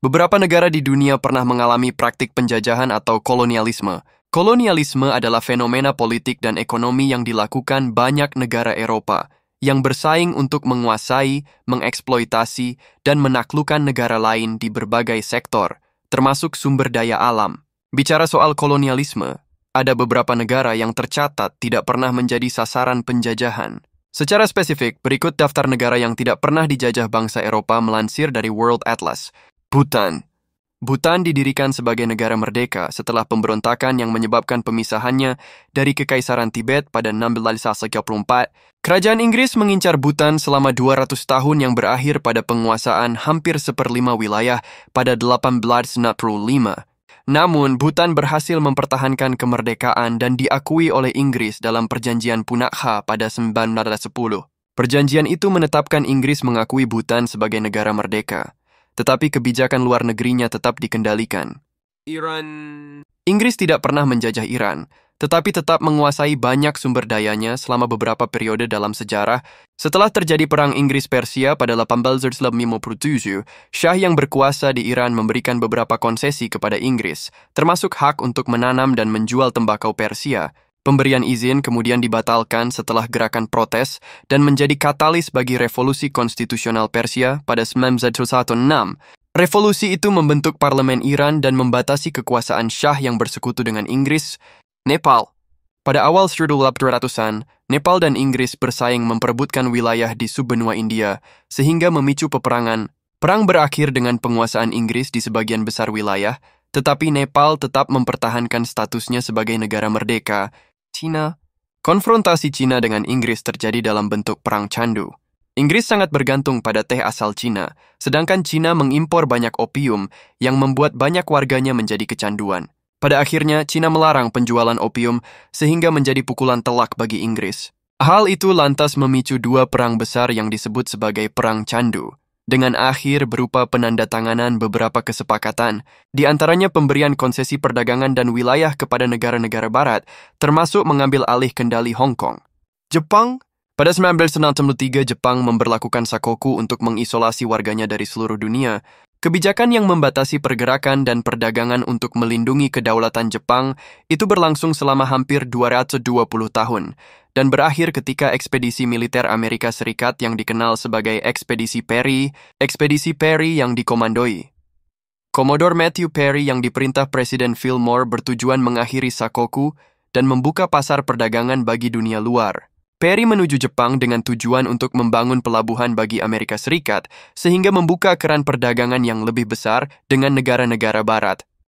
Beberapa negara di dunia pernah mengalami praktik penjajahan atau kolonialisme. Kolonialisme adalah fenomena politik dan ekonomi yang dilakukan banyak negara Eropa yang bersaing untuk menguasai, mengeksploitasi, dan menaklukkan negara lain di berbagai sektor, termasuk sumber daya alam. Bicara soal kolonialisme, ada beberapa negara yang tercatat tidak pernah menjadi sasaran penjajahan. Secara spesifik, berikut daftar negara yang tidak pernah dijajah bangsa Eropa melansir dari World Atlas – Bhutan. Bhutan didirikan sebagai negara merdeka setelah pemberontakan yang menyebabkan pemisahannya dari Kekaisaran Tibet pada 1634. Kerajaan Inggris mengincar Bhutan selama 200 tahun yang berakhir pada penguasaan hampir seperlima wilayah pada 1865. Namun, Bhutan berhasil mempertahankan kemerdekaan dan diakui oleh Inggris dalam Perjanjian Punakha pada 1910. Perjanjian itu menetapkan Inggris mengakui Bhutan sebagai negara merdeka tetapi kebijakan luar negerinya tetap dikendalikan. Iran Inggris tidak pernah menjajah Iran, tetapi tetap menguasai banyak sumber dayanya selama beberapa periode dalam sejarah. Setelah terjadi perang Inggris-Persia pada 1857, Shah yang berkuasa di Iran memberikan beberapa konsesi kepada Inggris, termasuk hak untuk menanam dan menjual tembakau Persia. Pemberian izin kemudian dibatalkan setelah gerakan protes dan menjadi katalis bagi revolusi konstitusional Persia pada 1916. Revolusi itu membentuk parlemen Iran dan membatasi kekuasaan Shah yang bersekutu dengan Inggris, Nepal. Pada awal 1800-an, Nepal dan Inggris bersaing memperebutkan wilayah di subbenua India sehingga memicu peperangan. Perang berakhir dengan penguasaan Inggris di sebagian besar wilayah, tetapi Nepal tetap mempertahankan statusnya sebagai negara merdeka Cina. Konfrontasi Cina dengan Inggris terjadi dalam bentuk perang candu. Inggris sangat bergantung pada teh asal Cina, sedangkan Cina mengimpor banyak opium yang membuat banyak warganya menjadi kecanduan. Pada akhirnya, Cina melarang penjualan opium sehingga menjadi pukulan telak bagi Inggris. Hal itu lantas memicu dua perang besar yang disebut sebagai Perang Candu dengan akhir berupa penandatanganan beberapa kesepakatan, di antaranya pemberian konsesi perdagangan dan wilayah kepada negara-negara barat, termasuk mengambil alih kendali Hong Kong. Jepang pada 1963, Jepang memberlakukan Sakoku untuk mengisolasi warganya dari seluruh dunia. Kebijakan yang membatasi pergerakan dan perdagangan untuk melindungi kedaulatan Jepang itu berlangsung selama hampir 220 tahun dan berakhir ketika ekspedisi militer Amerika Serikat yang dikenal sebagai Ekspedisi Perry, Ekspedisi Perry yang dikomandoi. Komodor Matthew Perry yang diperintah Presiden Fillmore bertujuan mengakhiri Sakoku dan membuka pasar perdagangan bagi dunia luar. Perry menuju Jepang dengan tujuan untuk membangun pelabuhan bagi Amerika Serikat, sehingga membuka keran perdagangan yang lebih besar dengan negara-negara barat.